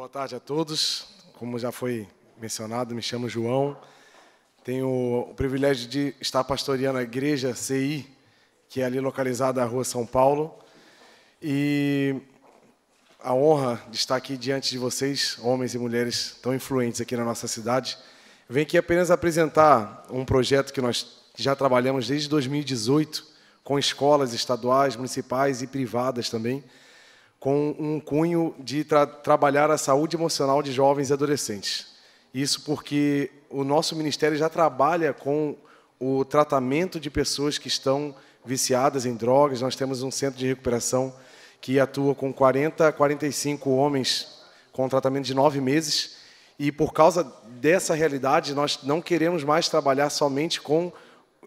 Boa tarde a todos. Como já foi mencionado, me chamo João. Tenho o privilégio de estar pastoreando a igreja CI, que é ali localizada na rua São Paulo. E a honra de estar aqui diante de vocês, homens e mulheres tão influentes aqui na nossa cidade. Venho aqui apenas apresentar um projeto que nós já trabalhamos desde 2018 com escolas estaduais, municipais e privadas também com um cunho de tra trabalhar a saúde emocional de jovens e adolescentes. Isso porque o nosso ministério já trabalha com o tratamento de pessoas que estão viciadas em drogas. Nós temos um centro de recuperação que atua com 40 a 45 homens com tratamento de nove meses. E por causa dessa realidade, nós não queremos mais trabalhar somente com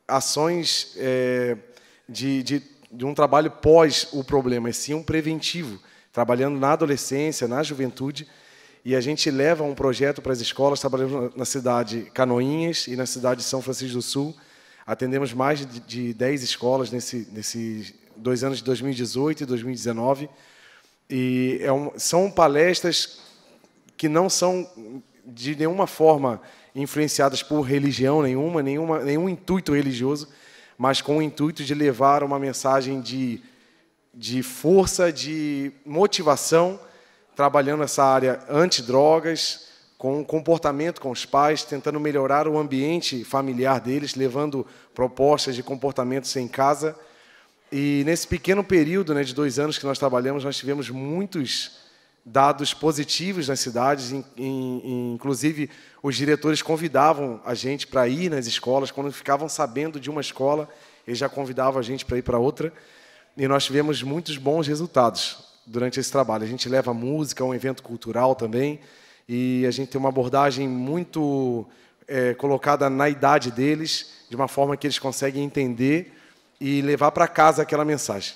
ações é, de, de de um trabalho pós o problema, e sim um preventivo, trabalhando na adolescência, na juventude, e a gente leva um projeto para as escolas, trabalhando na cidade Canoinhas e na cidade de São Francisco do Sul, atendemos mais de 10 escolas nesse, nesses dois anos de 2018 e 2019, e é um, são palestras que não são de nenhuma forma influenciadas por religião nenhuma, nenhuma nenhum intuito religioso, mas com o intuito de levar uma mensagem de, de força, de motivação, trabalhando essa área anti drogas, com o comportamento com os pais, tentando melhorar o ambiente familiar deles, levando propostas de comportamentos em casa. E nesse pequeno período né, de dois anos que nós trabalhamos, nós tivemos muitos dados positivos nas cidades, inclusive os diretores convidavam a gente para ir nas escolas, quando ficavam sabendo de uma escola, eles já convidavam a gente para ir para outra, e nós tivemos muitos bons resultados durante esse trabalho. A gente leva música, é um evento cultural também, e a gente tem uma abordagem muito é, colocada na idade deles, de uma forma que eles conseguem entender e levar para casa aquela mensagem.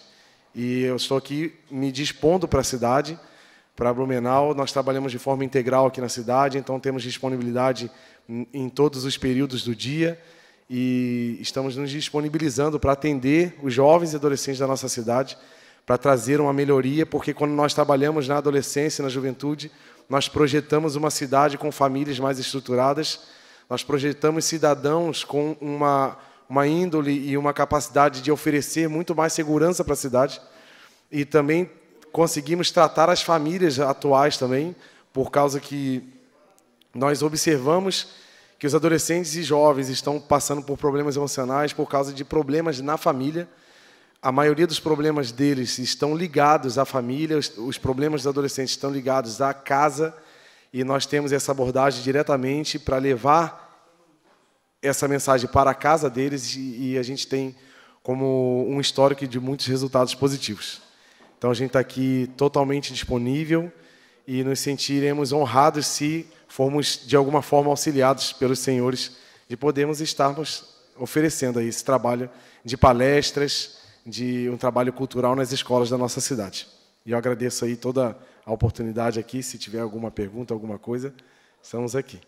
E eu estou aqui me dispondo para a cidade para Blumenau. Nós trabalhamos de forma integral aqui na cidade, então temos disponibilidade em todos os períodos do dia e estamos nos disponibilizando para atender os jovens e adolescentes da nossa cidade, para trazer uma melhoria, porque quando nós trabalhamos na adolescência e na juventude, nós projetamos uma cidade com famílias mais estruturadas, nós projetamos cidadãos com uma, uma índole e uma capacidade de oferecer muito mais segurança para a cidade e também conseguimos tratar as famílias atuais também, por causa que nós observamos que os adolescentes e jovens estão passando por problemas emocionais por causa de problemas na família. A maioria dos problemas deles estão ligados à família, os problemas dos adolescentes estão ligados à casa, e nós temos essa abordagem diretamente para levar essa mensagem para a casa deles, e a gente tem como um histórico de muitos resultados positivos. Então a gente está aqui totalmente disponível e nos sentiremos honrados se formos de alguma forma auxiliados pelos senhores de podermos estarmos oferecendo aí esse trabalho de palestras, de um trabalho cultural nas escolas da nossa cidade. E eu agradeço aí toda a oportunidade aqui, se tiver alguma pergunta, alguma coisa, estamos aqui.